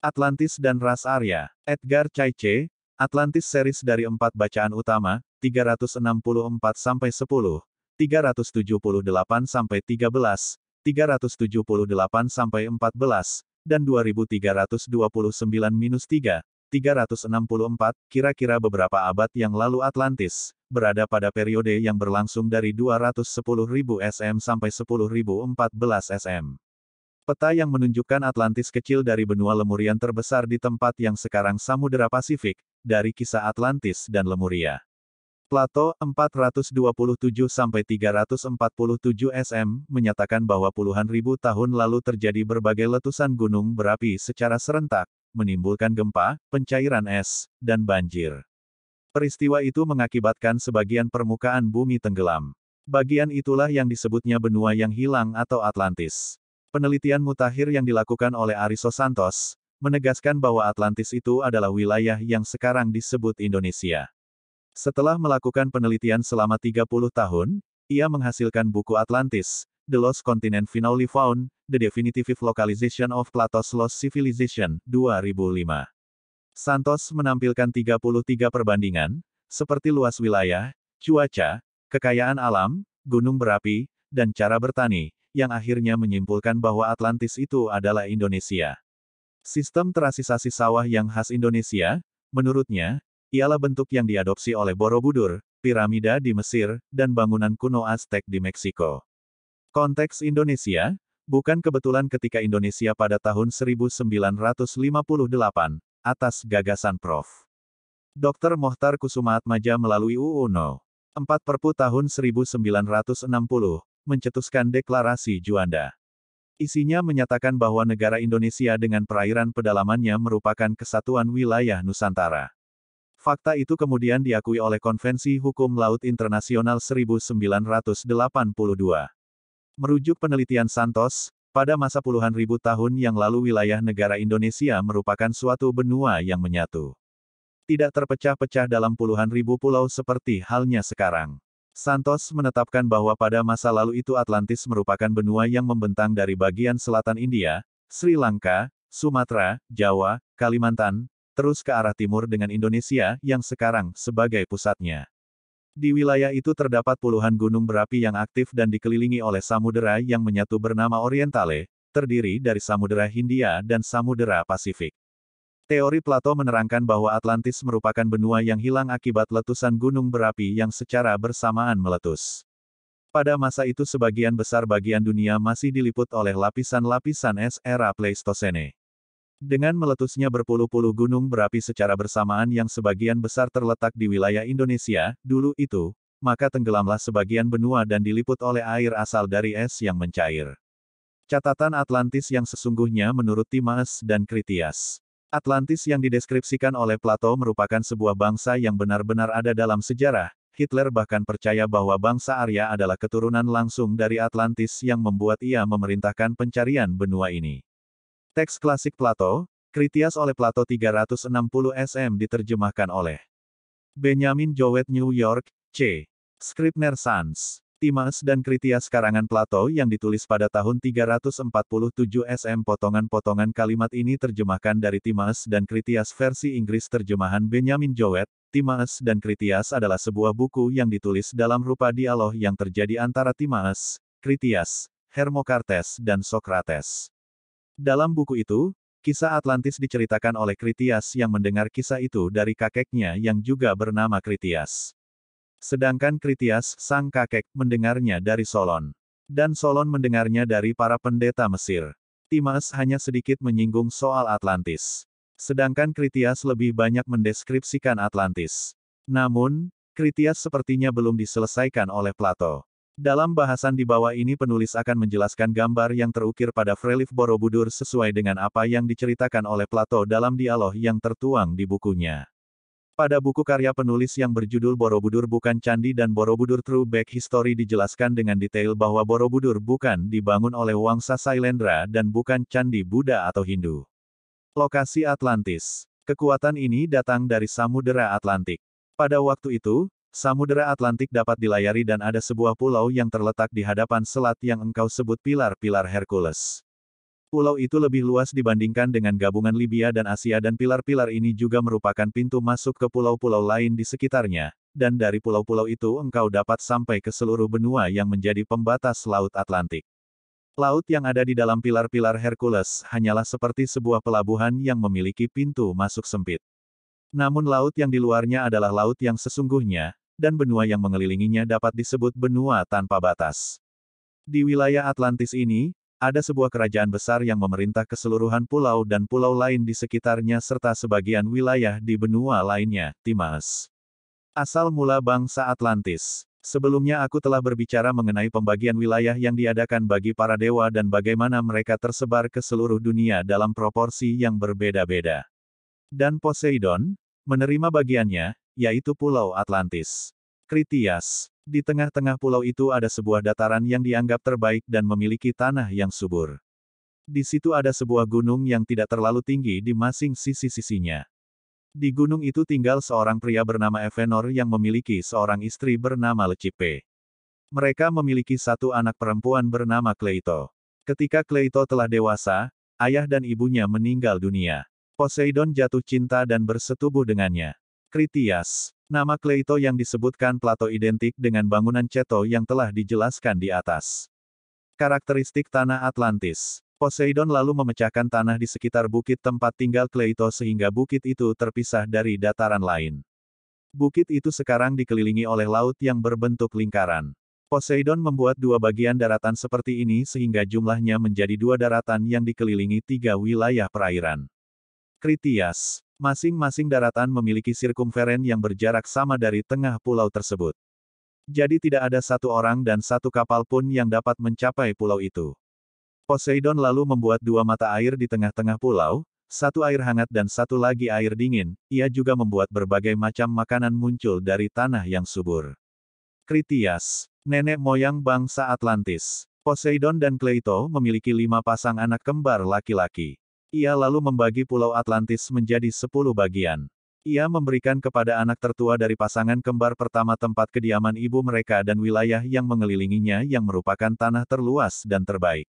Atlantis dan Ras Arya, Edgar Cayce, Atlantis series dari empat bacaan utama, 364 sampai 10, 378 sampai 13, 378 sampai 14, dan 2329 minus 3, 364, kira-kira beberapa abad yang lalu Atlantis, berada pada periode yang berlangsung dari 210.000 SM sampai 10.014 SM. Peta yang menunjukkan Atlantis kecil dari benua Lemurian terbesar di tempat yang sekarang Samudera Pasifik, dari kisah Atlantis dan Lemuria. Plato 427-347 SM menyatakan bahwa puluhan ribu tahun lalu terjadi berbagai letusan gunung berapi secara serentak, menimbulkan gempa, pencairan es, dan banjir. Peristiwa itu mengakibatkan sebagian permukaan bumi tenggelam. Bagian itulah yang disebutnya benua yang hilang atau Atlantis. Penelitian mutakhir yang dilakukan oleh Ariso Santos, menegaskan bahwa Atlantis itu adalah wilayah yang sekarang disebut Indonesia. Setelah melakukan penelitian selama 30 tahun, ia menghasilkan buku Atlantis, The Lost Continent Finally Found, The Definitive Localization of Plato's Lost Civilization, 2005. Santos menampilkan 33 perbandingan, seperti luas wilayah, cuaca, kekayaan alam, gunung berapi, dan cara bertani, yang akhirnya menyimpulkan bahwa Atlantis itu adalah Indonesia. Sistem terasisasi sawah yang khas Indonesia, menurutnya, ialah bentuk yang diadopsi oleh Borobudur, piramida di Mesir, dan bangunan kuno Aztec di Meksiko. Konteks Indonesia, bukan kebetulan ketika Indonesia pada tahun 1958, atas gagasan Prof. Dr. Mohtar Kusuma Atmaja melalui UUNO 4 Perpu tahun 1960, mencetuskan deklarasi Juanda. Isinya menyatakan bahwa negara Indonesia dengan perairan pedalamannya merupakan kesatuan wilayah Nusantara. Fakta itu kemudian diakui oleh Konvensi Hukum Laut Internasional 1982. Merujuk penelitian Santos, pada masa puluhan ribu tahun yang lalu wilayah negara Indonesia merupakan suatu benua yang menyatu. Tidak terpecah-pecah dalam puluhan ribu pulau seperti halnya sekarang. Santos menetapkan bahwa pada masa lalu itu Atlantis merupakan benua yang membentang dari bagian selatan India, Sri Lanka, Sumatera, Jawa, Kalimantan, terus ke arah timur dengan Indonesia yang sekarang sebagai pusatnya. Di wilayah itu terdapat puluhan gunung berapi yang aktif dan dikelilingi oleh samudera yang menyatu bernama Orientale, terdiri dari Samudera Hindia dan Samudera Pasifik. Teori Plato menerangkan bahwa Atlantis merupakan benua yang hilang akibat letusan gunung berapi yang secara bersamaan meletus. Pada masa itu sebagian besar bagian dunia masih diliput oleh lapisan-lapisan es era Pleistocene. Dengan meletusnya berpuluh-puluh gunung berapi secara bersamaan yang sebagian besar terletak di wilayah Indonesia, dulu itu, maka tenggelamlah sebagian benua dan diliput oleh air asal dari es yang mencair. Catatan Atlantis yang sesungguhnya menurut Timaeus dan Kritias. Atlantis yang dideskripsikan oleh Plato merupakan sebuah bangsa yang benar-benar ada dalam sejarah, Hitler bahkan percaya bahwa bangsa Arya adalah keturunan langsung dari Atlantis yang membuat ia memerintahkan pencarian benua ini. Teks klasik Plato, Kritias oleh Plato 360 SM diterjemahkan oleh Benjamin Jowett New York, C. Scribner Sans. Timas dan Kritias karangan Plato yang ditulis pada tahun 347 SM potongan-potongan kalimat ini terjemahkan dari Timas dan Kritias versi Inggris terjemahan Benjamin Jowett. Timas dan Kritias adalah sebuah buku yang ditulis dalam rupa dialog yang terjadi antara Timas, Kritias, Hermokartes dan Sokrates. Dalam buku itu, kisah Atlantis diceritakan oleh Kritias yang mendengar kisah itu dari kakeknya yang juga bernama Kritias. Sedangkan Kritias, sang kakek, mendengarnya dari Solon. Dan Solon mendengarnya dari para pendeta Mesir. Timas hanya sedikit menyinggung soal Atlantis. Sedangkan Kritias lebih banyak mendeskripsikan Atlantis. Namun, Kritias sepertinya belum diselesaikan oleh Plato. Dalam bahasan di bawah ini penulis akan menjelaskan gambar yang terukir pada relief Borobudur sesuai dengan apa yang diceritakan oleh Plato dalam dialog yang tertuang di bukunya. Pada buku karya penulis yang berjudul Borobudur Bukan Candi dan Borobudur True Back History dijelaskan dengan detail bahwa Borobudur bukan dibangun oleh Wangsa Sailendra dan bukan candi Buddha atau Hindu. Lokasi Atlantis. Kekuatan ini datang dari Samudera Atlantik. Pada waktu itu, Samudera Atlantik dapat dilayari dan ada sebuah pulau yang terletak di hadapan selat yang engkau sebut pilar-pilar Hercules. Pulau itu lebih luas dibandingkan dengan gabungan Libya dan Asia dan pilar-pilar ini juga merupakan pintu masuk ke pulau-pulau lain di sekitarnya, dan dari pulau-pulau itu engkau dapat sampai ke seluruh benua yang menjadi pembatas Laut Atlantik. Laut yang ada di dalam pilar-pilar Hercules hanyalah seperti sebuah pelabuhan yang memiliki pintu masuk sempit. Namun laut yang di luarnya adalah laut yang sesungguhnya, dan benua yang mengelilinginya dapat disebut benua tanpa batas. Di wilayah Atlantis ini, ada sebuah kerajaan besar yang memerintah keseluruhan pulau dan pulau lain di sekitarnya serta sebagian wilayah di benua lainnya, Timas. Asal mula bangsa Atlantis. Sebelumnya aku telah berbicara mengenai pembagian wilayah yang diadakan bagi para dewa dan bagaimana mereka tersebar ke seluruh dunia dalam proporsi yang berbeda-beda. Dan Poseidon menerima bagiannya, yaitu Pulau Atlantis. Kritias di tengah-tengah pulau itu ada sebuah dataran yang dianggap terbaik dan memiliki tanah yang subur. Di situ ada sebuah gunung yang tidak terlalu tinggi di masing sisi-sisinya. Di gunung itu tinggal seorang pria bernama Evenor yang memiliki seorang istri bernama Lecipe. Mereka memiliki satu anak perempuan bernama Kleito. Ketika Kleito telah dewasa, ayah dan ibunya meninggal dunia. Poseidon jatuh cinta dan bersetubuh dengannya. Kritias, Nama Kleito yang disebutkan Plato identik dengan bangunan Ceto yang telah dijelaskan di atas. Karakteristik tanah Atlantis. Poseidon lalu memecahkan tanah di sekitar bukit tempat tinggal Kleito sehingga bukit itu terpisah dari dataran lain. Bukit itu sekarang dikelilingi oleh laut yang berbentuk lingkaran. Poseidon membuat dua bagian daratan seperti ini sehingga jumlahnya menjadi dua daratan yang dikelilingi tiga wilayah perairan. Kritias. Masing-masing daratan memiliki sirkumferen yang berjarak sama dari tengah pulau tersebut. Jadi tidak ada satu orang dan satu kapal pun yang dapat mencapai pulau itu. Poseidon lalu membuat dua mata air di tengah-tengah pulau, satu air hangat dan satu lagi air dingin, ia juga membuat berbagai macam makanan muncul dari tanah yang subur. Kritias, nenek moyang bangsa Atlantis, Poseidon dan Kleito memiliki lima pasang anak kembar laki-laki. Ia lalu membagi Pulau Atlantis menjadi sepuluh bagian. Ia memberikan kepada anak tertua dari pasangan kembar pertama tempat kediaman ibu mereka dan wilayah yang mengelilinginya yang merupakan tanah terluas dan terbaik.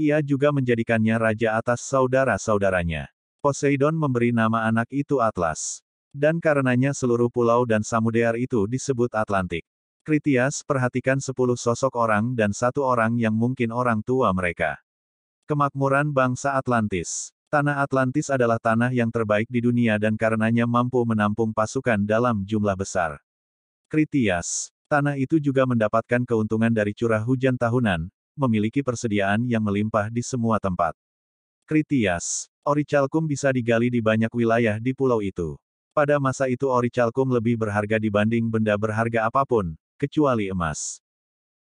Ia juga menjadikannya raja atas saudara-saudaranya. Poseidon memberi nama anak itu Atlas. Dan karenanya seluruh pulau dan samudera itu disebut Atlantik. Kritias perhatikan sepuluh sosok orang dan satu orang yang mungkin orang tua mereka. Kemakmuran bangsa Atlantis. Tanah Atlantis adalah tanah yang terbaik di dunia dan karenanya mampu menampung pasukan dalam jumlah besar. Kritias. Tanah itu juga mendapatkan keuntungan dari curah hujan tahunan, memiliki persediaan yang melimpah di semua tempat. Kritias. Orichalcum bisa digali di banyak wilayah di pulau itu. Pada masa itu orichalcum lebih berharga dibanding benda berharga apapun, kecuali emas.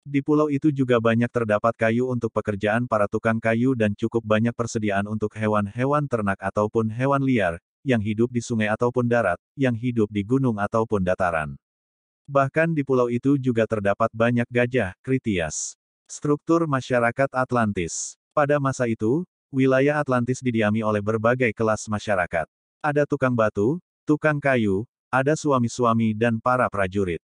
Di pulau itu juga banyak terdapat kayu untuk pekerjaan para tukang kayu dan cukup banyak persediaan untuk hewan-hewan ternak ataupun hewan liar, yang hidup di sungai ataupun darat, yang hidup di gunung ataupun dataran. Bahkan di pulau itu juga terdapat banyak gajah, kritias. Struktur masyarakat Atlantis. Pada masa itu, wilayah Atlantis didiami oleh berbagai kelas masyarakat. Ada tukang batu, tukang kayu, ada suami-suami dan para prajurit.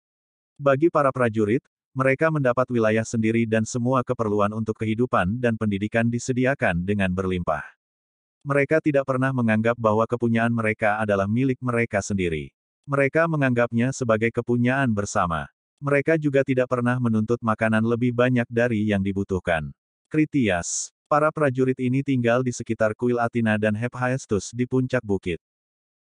Bagi para prajurit, mereka mendapat wilayah sendiri dan semua keperluan untuk kehidupan dan pendidikan disediakan dengan berlimpah. Mereka tidak pernah menganggap bahwa kepunyaan mereka adalah milik mereka sendiri. Mereka menganggapnya sebagai kepunyaan bersama. Mereka juga tidak pernah menuntut makanan lebih banyak dari yang dibutuhkan. Kritias, para prajurit ini tinggal di sekitar kuil Athena dan Hephaestus di puncak bukit.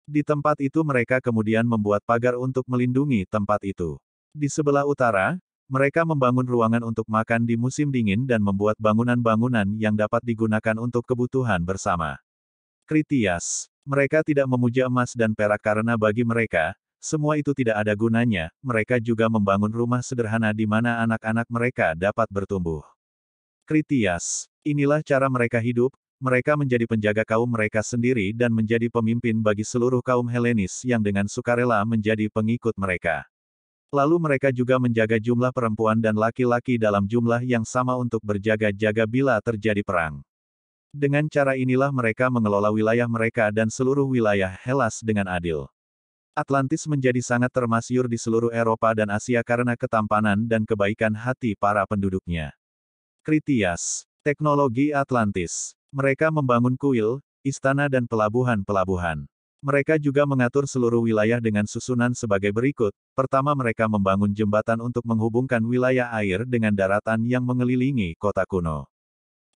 Di tempat itu mereka kemudian membuat pagar untuk melindungi tempat itu. Di sebelah utara, mereka membangun ruangan untuk makan di musim dingin dan membuat bangunan-bangunan yang dapat digunakan untuk kebutuhan bersama. Kritias. Mereka tidak memuja emas dan perak karena bagi mereka, semua itu tidak ada gunanya, mereka juga membangun rumah sederhana di mana anak-anak mereka dapat bertumbuh. Kritias. Inilah cara mereka hidup, mereka menjadi penjaga kaum mereka sendiri dan menjadi pemimpin bagi seluruh kaum Helenis yang dengan sukarela menjadi pengikut mereka. Lalu mereka juga menjaga jumlah perempuan dan laki-laki dalam jumlah yang sama untuk berjaga-jaga bila terjadi perang. Dengan cara inilah mereka mengelola wilayah mereka dan seluruh wilayah Hellas dengan adil. Atlantis menjadi sangat termasyur di seluruh Eropa dan Asia karena ketampanan dan kebaikan hati para penduduknya. Kritias, teknologi Atlantis. Mereka membangun kuil, istana dan pelabuhan-pelabuhan. Mereka juga mengatur seluruh wilayah dengan susunan sebagai berikut. Pertama mereka membangun jembatan untuk menghubungkan wilayah air dengan daratan yang mengelilingi kota kuno.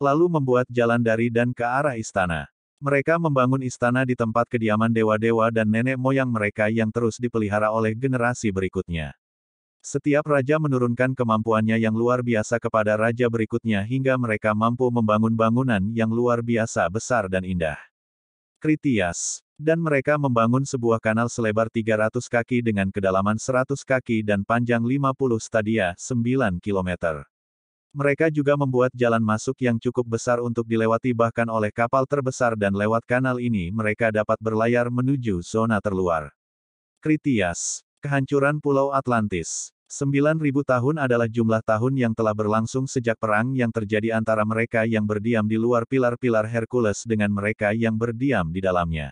Lalu membuat jalan dari dan ke arah istana. Mereka membangun istana di tempat kediaman dewa-dewa dan nenek moyang mereka yang terus dipelihara oleh generasi berikutnya. Setiap raja menurunkan kemampuannya yang luar biasa kepada raja berikutnya hingga mereka mampu membangun bangunan yang luar biasa besar dan indah. Kritias. Dan mereka membangun sebuah kanal selebar 300 kaki dengan kedalaman 100 kaki dan panjang 50 stadia, 9 kilometer. Mereka juga membuat jalan masuk yang cukup besar untuk dilewati bahkan oleh kapal terbesar dan lewat kanal ini mereka dapat berlayar menuju zona terluar. Kritias. Kehancuran Pulau Atlantis. 9000 tahun adalah jumlah tahun yang telah berlangsung sejak perang yang terjadi antara mereka yang berdiam di luar pilar-pilar Hercules dengan mereka yang berdiam di dalamnya.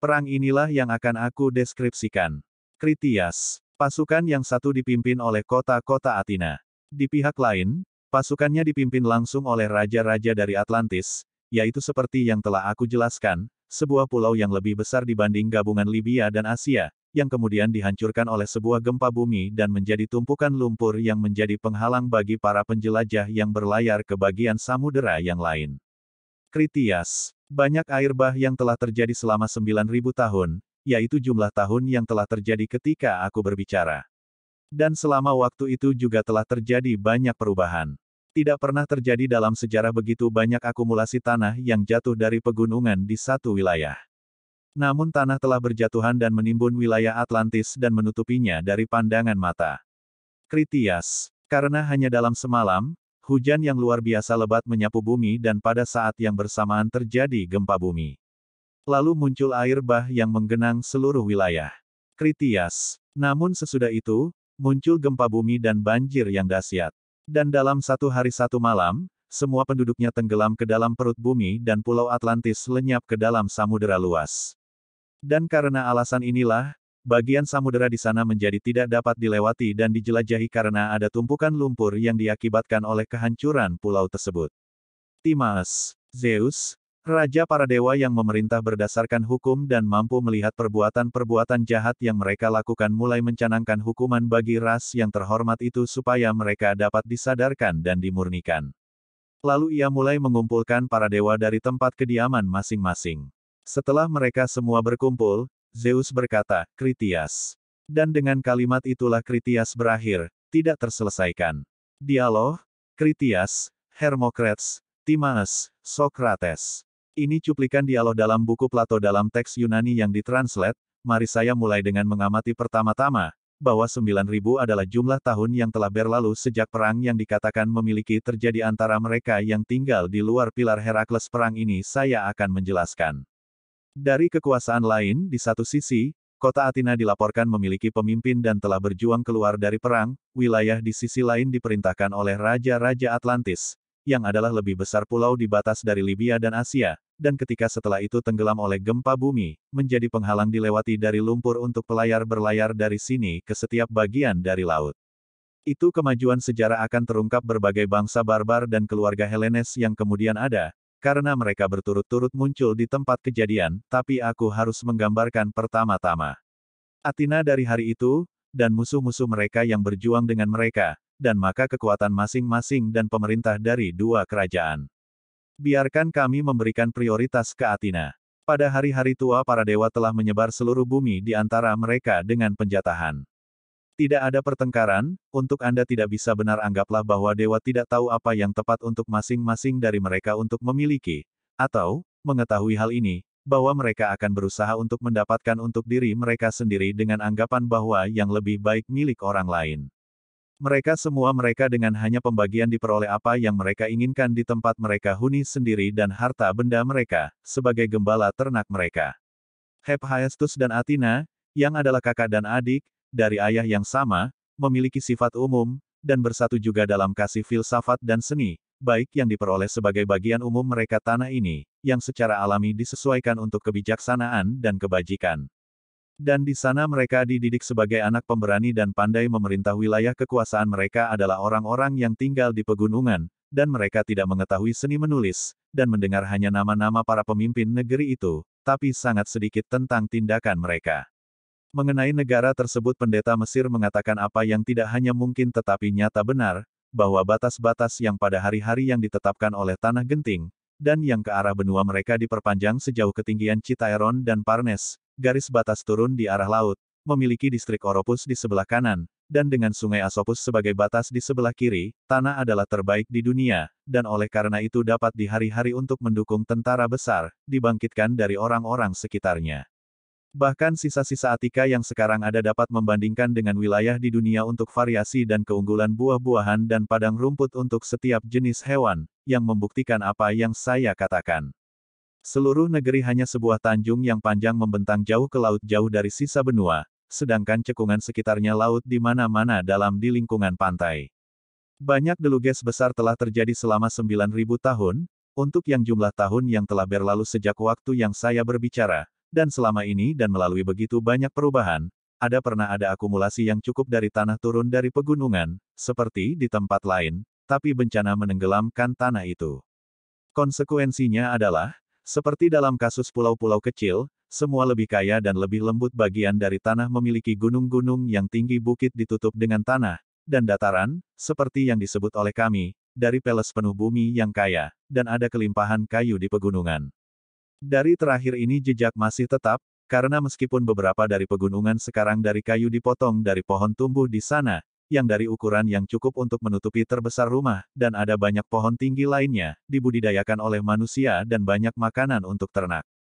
Perang inilah yang akan aku deskripsikan. Kritias, pasukan yang satu dipimpin oleh kota-kota Athena. Di pihak lain, pasukannya dipimpin langsung oleh raja-raja dari Atlantis, yaitu seperti yang telah aku jelaskan, sebuah pulau yang lebih besar dibanding gabungan Libya dan Asia, yang kemudian dihancurkan oleh sebuah gempa bumi dan menjadi tumpukan lumpur yang menjadi penghalang bagi para penjelajah yang berlayar ke bagian samudera yang lain. Kritias. Banyak air bah yang telah terjadi selama 9.000 tahun, yaitu jumlah tahun yang telah terjadi ketika aku berbicara. Dan selama waktu itu juga telah terjadi banyak perubahan. Tidak pernah terjadi dalam sejarah begitu banyak akumulasi tanah yang jatuh dari pegunungan di satu wilayah. Namun tanah telah berjatuhan dan menimbun wilayah Atlantis dan menutupinya dari pandangan mata. Kritias. Karena hanya dalam semalam, hujan yang luar biasa lebat menyapu bumi dan pada saat yang bersamaan terjadi gempa bumi. Lalu muncul air bah yang menggenang seluruh wilayah. Kritias. Namun sesudah itu, muncul gempa bumi dan banjir yang dahsyat. Dan dalam satu hari satu malam, semua penduduknya tenggelam ke dalam perut bumi dan pulau Atlantis lenyap ke dalam samudera luas. Dan karena alasan inilah, bagian samudera di sana menjadi tidak dapat dilewati dan dijelajahi karena ada tumpukan lumpur yang diakibatkan oleh kehancuran pulau tersebut. Timas, Zeus, Raja para dewa yang memerintah berdasarkan hukum dan mampu melihat perbuatan-perbuatan jahat yang mereka lakukan mulai mencanangkan hukuman bagi ras yang terhormat itu supaya mereka dapat disadarkan dan dimurnikan. Lalu ia mulai mengumpulkan para dewa dari tempat kediaman masing-masing. Setelah mereka semua berkumpul, Zeus berkata, Kritias. Dan dengan kalimat itulah Kritias berakhir, tidak terselesaikan. Dialog, Kritias, Hermokrates, Timaeus, Sokrates. Ini cuplikan dialog dalam buku Plato dalam teks Yunani yang ditranslate, mari saya mulai dengan mengamati pertama-tama, bahwa 9000 adalah jumlah tahun yang telah berlalu sejak perang yang dikatakan memiliki terjadi antara mereka yang tinggal di luar pilar Herakles perang ini saya akan menjelaskan. Dari kekuasaan lain, di satu sisi, kota Athena dilaporkan memiliki pemimpin dan telah berjuang keluar dari perang, wilayah di sisi lain diperintahkan oleh Raja-Raja Atlantis, yang adalah lebih besar pulau di batas dari Libya dan Asia, dan ketika setelah itu tenggelam oleh gempa bumi, menjadi penghalang dilewati dari lumpur untuk pelayar berlayar dari sini ke setiap bagian dari laut. Itu kemajuan sejarah akan terungkap berbagai bangsa barbar dan keluarga Helenes yang kemudian ada, karena mereka berturut-turut muncul di tempat kejadian, tapi aku harus menggambarkan pertama-tama. Atina dari hari itu, dan musuh-musuh mereka yang berjuang dengan mereka, dan maka kekuatan masing-masing dan pemerintah dari dua kerajaan. Biarkan kami memberikan prioritas ke Atina. Pada hari-hari tua para dewa telah menyebar seluruh bumi di antara mereka dengan penjatahan. Tidak ada pertengkaran, untuk Anda tidak bisa benar anggaplah bahwa dewa tidak tahu apa yang tepat untuk masing-masing dari mereka untuk memiliki, atau, mengetahui hal ini, bahwa mereka akan berusaha untuk mendapatkan untuk diri mereka sendiri dengan anggapan bahwa yang lebih baik milik orang lain. Mereka semua mereka dengan hanya pembagian diperoleh apa yang mereka inginkan di tempat mereka huni sendiri dan harta benda mereka, sebagai gembala ternak mereka. Hephaestus dan Athena, yang adalah kakak dan adik, dari ayah yang sama, memiliki sifat umum, dan bersatu juga dalam kasih filsafat dan seni, baik yang diperoleh sebagai bagian umum mereka tanah ini, yang secara alami disesuaikan untuk kebijaksanaan dan kebajikan. Dan di sana mereka dididik sebagai anak pemberani dan pandai memerintah wilayah kekuasaan mereka adalah orang-orang yang tinggal di pegunungan, dan mereka tidak mengetahui seni menulis, dan mendengar hanya nama-nama para pemimpin negeri itu, tapi sangat sedikit tentang tindakan mereka. Mengenai negara tersebut pendeta Mesir mengatakan apa yang tidak hanya mungkin tetapi nyata benar, bahwa batas-batas yang pada hari-hari yang ditetapkan oleh Tanah Genting, dan yang ke arah benua mereka diperpanjang sejauh ketinggian Citaeron dan Parnes, garis batas turun di arah laut, memiliki distrik Oropus di sebelah kanan, dan dengan sungai Asopus sebagai batas di sebelah kiri, tanah adalah terbaik di dunia, dan oleh karena itu dapat di hari-hari untuk mendukung tentara besar, dibangkitkan dari orang-orang sekitarnya. Bahkan sisa-sisa Atika yang sekarang ada dapat membandingkan dengan wilayah di dunia untuk variasi dan keunggulan buah-buahan dan padang rumput untuk setiap jenis hewan, yang membuktikan apa yang saya katakan. Seluruh negeri hanya sebuah tanjung yang panjang membentang jauh ke laut jauh dari sisa benua, sedangkan cekungan sekitarnya laut di mana-mana dalam di lingkungan pantai. Banyak deluges besar telah terjadi selama 9.000 tahun, untuk yang jumlah tahun yang telah berlalu sejak waktu yang saya berbicara, dan selama ini dan melalui begitu banyak perubahan, ada pernah ada akumulasi yang cukup dari tanah turun dari pegunungan, seperti di tempat lain, tapi bencana menenggelamkan tanah itu. Konsekuensinya adalah, seperti dalam kasus pulau-pulau kecil, semua lebih kaya dan lebih lembut bagian dari tanah memiliki gunung-gunung yang tinggi bukit ditutup dengan tanah, dan dataran, seperti yang disebut oleh kami, dari peles penuh bumi yang kaya, dan ada kelimpahan kayu di pegunungan. Dari terakhir ini jejak masih tetap, karena meskipun beberapa dari pegunungan sekarang dari kayu dipotong dari pohon tumbuh di sana, yang dari ukuran yang cukup untuk menutupi terbesar rumah, dan ada banyak pohon tinggi lainnya, dibudidayakan oleh manusia dan banyak makanan untuk ternak.